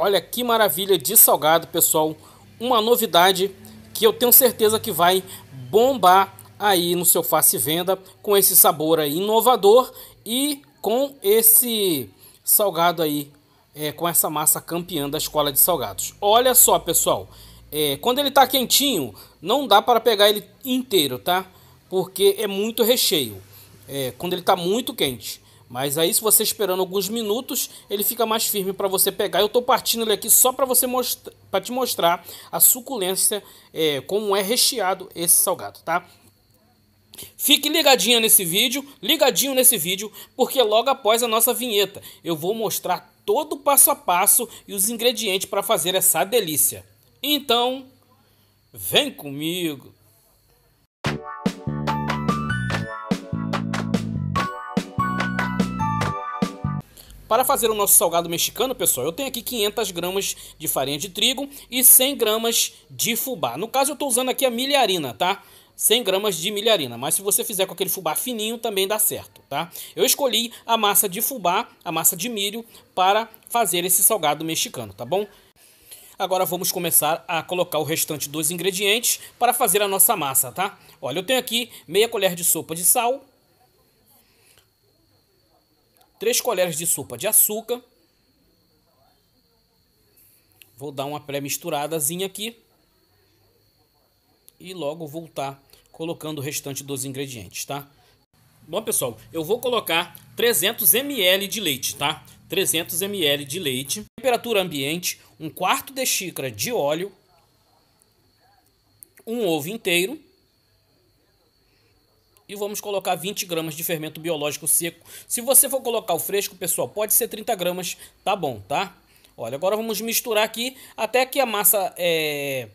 Olha que maravilha de salgado, pessoal. Uma novidade que eu tenho certeza que vai bombar aí no seu face venda com esse sabor aí inovador e com esse salgado aí, é, com essa massa campeã da escola de salgados. Olha só, pessoal. É, quando ele tá quentinho, não dá para pegar ele inteiro, tá? Porque é muito recheio. É, quando ele tá muito quente. Mas aí, se você esperando alguns minutos, ele fica mais firme para você pegar. Eu estou partindo ele aqui só para você mostrar, para te mostrar a suculência, é, como é recheado esse salgado, tá? Fique ligadinho nesse vídeo, ligadinho nesse vídeo, porque logo após a nossa vinheta eu vou mostrar todo o passo a passo e os ingredientes para fazer essa delícia. Então, vem comigo! Para fazer o nosso salgado mexicano, pessoal, eu tenho aqui 500 gramas de farinha de trigo e 100 gramas de fubá. No caso, eu estou usando aqui a milharina, tá? 100 gramas de milharina, mas se você fizer com aquele fubá fininho também dá certo, tá? Eu escolhi a massa de fubá, a massa de milho, para fazer esse salgado mexicano, tá bom? Agora vamos começar a colocar o restante dos ingredientes para fazer a nossa massa, tá? Olha, eu tenho aqui meia colher de sopa de sal, 3 colheres de sopa de açúcar. Vou dar uma pré-misturadazinha aqui. E logo voltar colocando o restante dos ingredientes, tá? Bom, pessoal, eu vou colocar 300 ml de leite, tá? 300 ml de leite, temperatura ambiente, um quarto de xícara de óleo, um ovo inteiro, e vamos colocar 20 gramas de fermento biológico seco. Se você for colocar o fresco, pessoal, pode ser 30 gramas, tá bom, tá? Olha, agora vamos misturar aqui até que a massa é,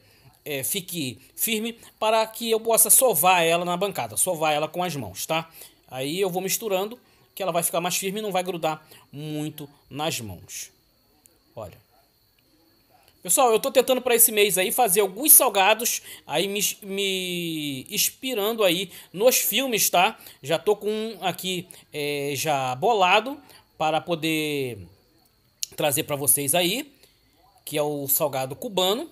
é, fique firme para que eu possa sovar ela na bancada, sovar ela com as mãos, tá? Aí eu vou misturando que ela vai ficar mais firme e não vai grudar muito nas mãos. Olha. Pessoal, eu estou tentando para esse mês aí fazer alguns salgados, aí me, me inspirando aí nos filmes, tá? Já estou com um aqui é, já bolado para poder trazer para vocês aí, que é o salgado cubano.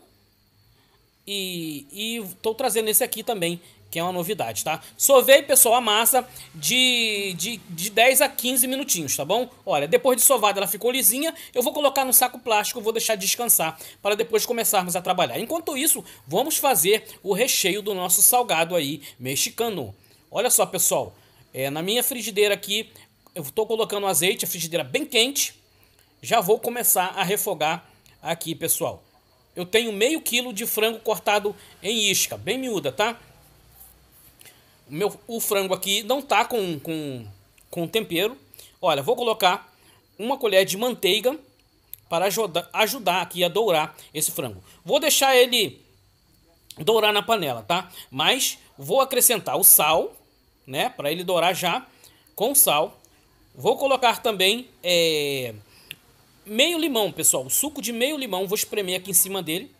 E estou trazendo esse aqui também, que é uma novidade, tá? Sovei, pessoal, a massa de, de, de 10 a 15 minutinhos, tá bom? Olha, depois de sovada ela ficou lisinha, eu vou colocar no saco plástico, vou deixar descansar para depois começarmos a trabalhar. Enquanto isso, vamos fazer o recheio do nosso salgado aí mexicano. Olha só, pessoal, é, na minha frigideira aqui, eu estou colocando azeite, a frigideira bem quente. Já vou começar a refogar aqui, pessoal. Eu tenho meio quilo de frango cortado em isca, bem miúda, Tá? meu, o frango aqui não tá com, com, com tempero. Olha, vou colocar uma colher de manteiga para ajudar, ajudar aqui a dourar esse frango. Vou deixar ele dourar na panela, tá? Mas vou acrescentar o sal, né? Para ele dourar já com sal. Vou colocar também é, meio limão, pessoal. Suco de meio limão. Vou espremer aqui em cima dele.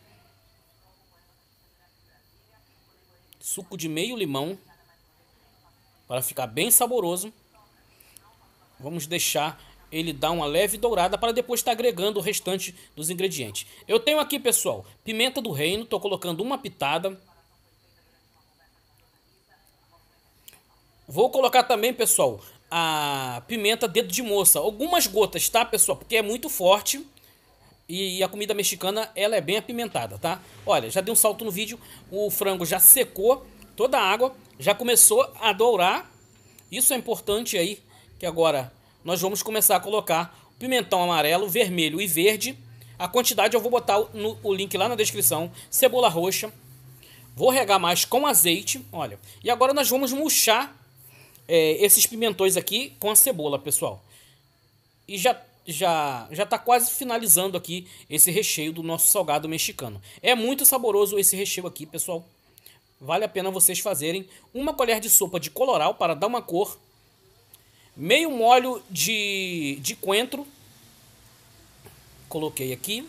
Suco de meio limão. Para ficar bem saboroso, vamos deixar ele dar uma leve dourada para depois estar tá agregando o restante dos ingredientes. Eu tenho aqui, pessoal, pimenta do reino, estou colocando uma pitada. Vou colocar também, pessoal, a pimenta dedo de moça. Algumas gotas, tá, pessoal? Porque é muito forte. E a comida mexicana, ela é bem apimentada, tá? Olha, já dei um salto no vídeo. O frango já secou toda a água, já começou a dourar. Isso é importante aí, que agora nós vamos começar a colocar o pimentão amarelo, vermelho e verde. A quantidade eu vou botar no, o link lá na descrição, cebola roxa. Vou regar mais com azeite, olha. E agora nós vamos murchar é, esses pimentões aqui com a cebola, pessoal. E já já já tá quase finalizando aqui esse recheio do nosso salgado mexicano. É muito saboroso esse recheio aqui, pessoal vale a pena vocês fazerem uma colher de sopa de coloral para dar uma cor, meio molho de, de coentro, coloquei aqui.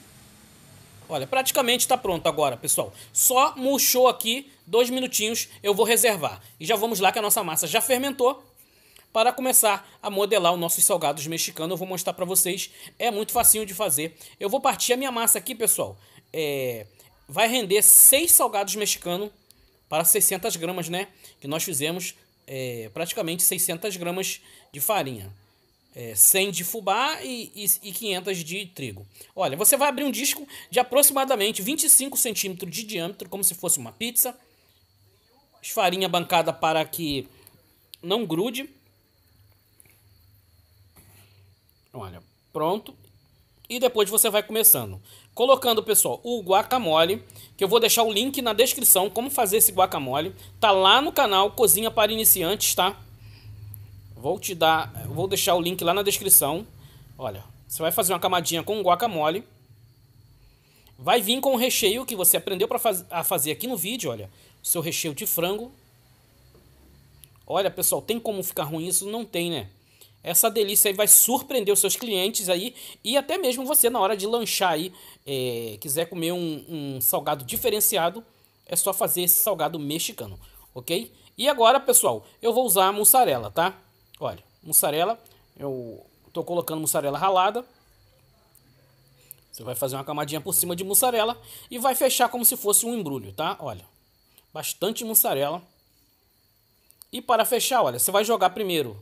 Olha, praticamente está pronto agora, pessoal. Só murchou aqui, dois minutinhos, eu vou reservar. E já vamos lá que a nossa massa já fermentou. Para começar a modelar os nossos salgados mexicanos, eu vou mostrar para vocês. É muito facinho de fazer. Eu vou partir a minha massa aqui, pessoal. É... Vai render seis salgados mexicanos para 600 gramas, né? Que nós fizemos é, praticamente 600 gramas de farinha. É, 100 de fubá e, e, e 500 de trigo. Olha, você vai abrir um disco de aproximadamente 25 centímetros de diâmetro, como se fosse uma pizza. Farinha bancada para que não grude. Olha, pronto. E depois você vai começando colocando, pessoal, o guacamole, que eu vou deixar o link na descrição como fazer esse guacamole. Tá lá no canal Cozinha para Iniciantes, tá? Vou te dar, vou deixar o link lá na descrição. Olha, você vai fazer uma camadinha com guacamole. Vai vir com o recheio que você aprendeu pra faz, a fazer aqui no vídeo, olha. O seu recheio de frango. Olha, pessoal, tem como ficar ruim isso? Não tem, né? essa delícia aí vai surpreender os seus clientes aí e até mesmo você na hora de lanchar aí é, quiser comer um, um, salgado diferenciado é só fazer esse salgado mexicano ok e agora pessoal eu vou usar a mussarela tá olha mussarela eu tô colocando mussarela ralada você vai fazer uma camadinha por cima de mussarela e vai fechar como se fosse um embrulho tá olha bastante mussarela e para fechar olha você vai jogar primeiro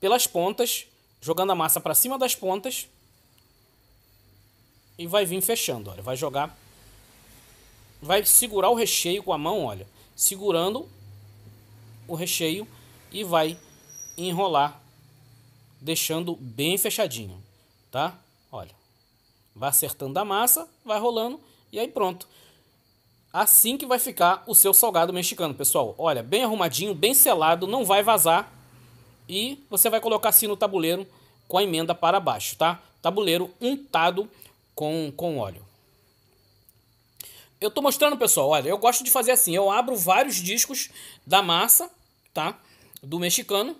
pelas pontas, jogando a massa para cima das pontas e vai vir fechando, olha, vai jogar vai segurar o recheio com a mão, olha, segurando o recheio e vai enrolar deixando bem fechadinho, tá? Olha. Vai acertando a massa, vai rolando e aí pronto. Assim que vai ficar o seu salgado mexicano, pessoal. Olha, bem arrumadinho, bem selado, não vai vazar e você vai colocar assim no tabuleiro com a emenda para baixo, tá? Tabuleiro untado com, com óleo. Eu tô mostrando, pessoal, olha, eu gosto de fazer assim, eu abro vários discos da massa, tá? Do mexicano,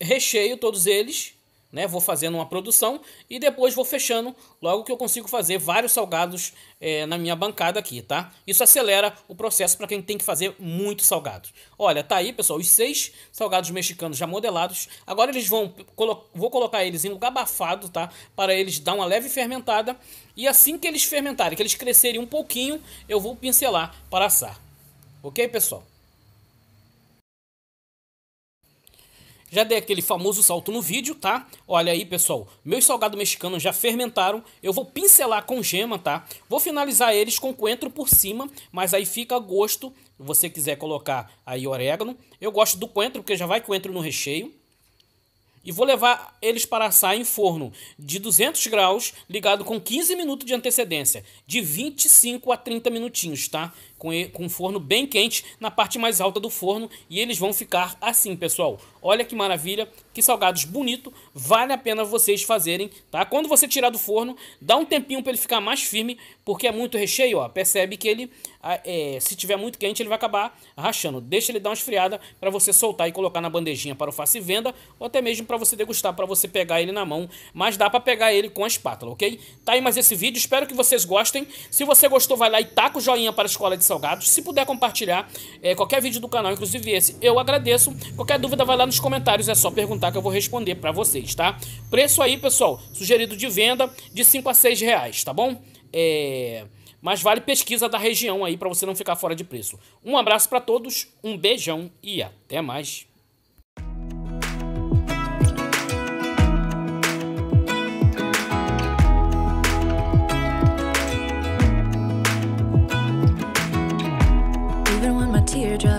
recheio todos eles né? Vou fazendo uma produção e depois vou fechando logo que eu consigo fazer vários salgados é, na minha bancada aqui, tá? Isso acelera o processo para quem tem que fazer muitos salgados. Olha, tá aí, pessoal, os seis salgados mexicanos já modelados. Agora eles vão colo vou colocar eles em lugar abafado, tá? Para eles dar uma leve fermentada e assim que eles fermentarem, que eles crescerem um pouquinho, eu vou pincelar para assar. OK, pessoal? Já dei aquele famoso salto no vídeo, tá? Olha aí, pessoal, meus salgados mexicanos já fermentaram, eu vou pincelar com gema, tá? Vou finalizar eles com coentro por cima, mas aí fica a gosto, se você quiser colocar aí orégano. Eu gosto do coentro, porque já vai coentro no recheio. E vou levar eles para assar em forno de 200 graus, ligado com 15 minutos de antecedência, de 25 a 30 minutinhos, tá? com, com o forno bem quente na parte mais alta do forno e eles vão ficar assim, pessoal. Olha que maravilha, que salgados bonito, vale a pena vocês fazerem, tá? Quando você tirar do forno, dá um tempinho para ele ficar mais firme, porque é muito recheio, ó. Percebe que ele, ah, é, se tiver muito quente, ele vai acabar rachando. Deixa ele dar uma esfriada para você soltar e colocar na bandejinha para o face venda, ou até mesmo para você degustar, para você pegar ele na mão. Mas dá para pegar ele com a espátula, ok? Tá aí mais esse vídeo, espero que vocês gostem. Se você gostou, vai lá e taca o joinha para a escola de Salgados. Se puder compartilhar é, qualquer vídeo do canal, inclusive esse, eu agradeço. Qualquer dúvida, vai lá nos comentários, é só perguntar que eu vou responder para vocês, tá? Preço aí, pessoal, sugerido de venda de 5 a 6 reais, tá bom? É... Mas vale pesquisa da região aí para você não ficar fora de preço. Um abraço para todos, um beijão e até mais.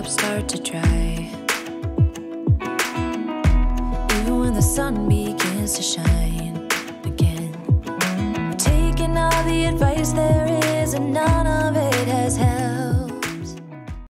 drops start to dry. Even when the sun begins to shine.